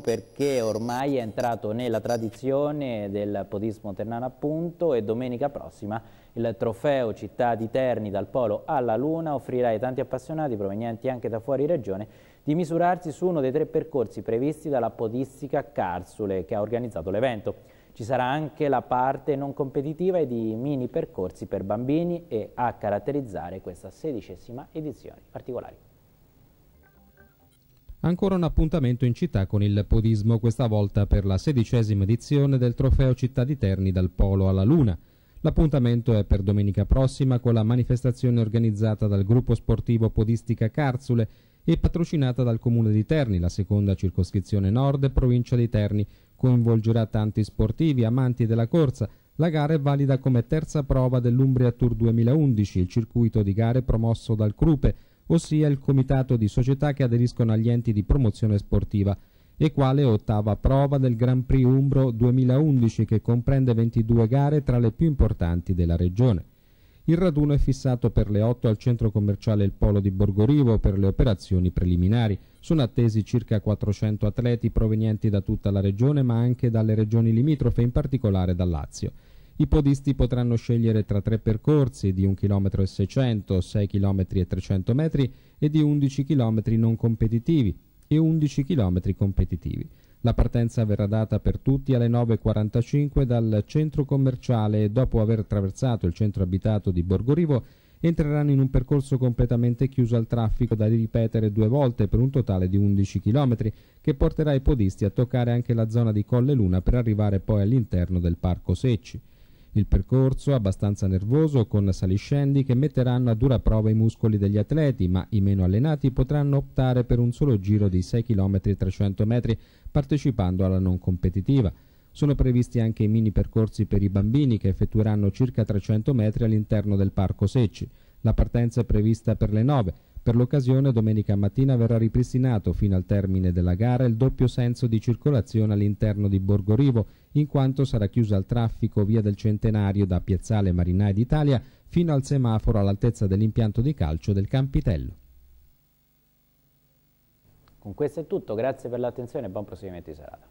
perché ormai è entrato nella tradizione del podismo ternano appunto e domenica prossima il trofeo Città di Terni dal Polo alla Luna offrirà ai tanti appassionati provenienti anche da fuori regione di misurarsi su uno dei tre percorsi previsti dalla podistica Carsule che ha organizzato l'evento. Ci sarà anche la parte non competitiva e di mini percorsi per bambini e a caratterizzare questa sedicesima edizione. Particolari. Ancora un appuntamento in città con il podismo, questa volta per la sedicesima edizione del trofeo Città di Terni dal Polo alla Luna. L'appuntamento è per domenica prossima con la manifestazione organizzata dal gruppo sportivo Podistica Carzule e patrocinata dal Comune di Terni, la seconda circoscrizione nord, provincia di Terni. Coinvolgerà tanti sportivi, amanti della corsa. La gara è valida come terza prova dell'Umbria Tour 2011, il circuito di gare promosso dal Crupe, ossia il comitato di società che aderiscono agli enti di promozione sportiva e quale ottava prova del Grand Prix Umbro 2011 che comprende 22 gare tra le più importanti della regione. Il raduno è fissato per le 8 al centro commerciale Il Polo di Borgorivo per le operazioni preliminari. Sono attesi circa 400 atleti provenienti da tutta la regione ma anche dalle regioni limitrofe, in particolare dal Lazio. I podisti potranno scegliere tra tre percorsi di 1 km e 600, 6 km e 300 metri e di 11 km non competitivi e 11 km competitivi. La partenza verrà data per tutti alle 9.45 dal centro commerciale e dopo aver attraversato il centro abitato di Borgorivo entreranno in un percorso completamente chiuso al traffico da ripetere due volte per un totale di 11 km che porterà i podisti a toccare anche la zona di Colle Luna per arrivare poi all'interno del Parco Secci. Il percorso, abbastanza nervoso, con saliscendi che metteranno a dura prova i muscoli degli atleti, ma i meno allenati potranno optare per un solo giro di 6 km e 300 metri, partecipando alla non competitiva. Sono previsti anche i mini percorsi per i bambini che effettueranno circa 300 metri all'interno del Parco Secci. La partenza è prevista per le 9 per l'occasione domenica mattina verrà ripristinato fino al termine della gara il doppio senso di circolazione all'interno di Borgorivo, in quanto sarà chiusa al traffico via del Centenario da Piazzale Marinai d'Italia fino al semaforo all'altezza dell'impianto di calcio del Campitello. Con questo è tutto, grazie per l'attenzione e buon proseguimento di serata.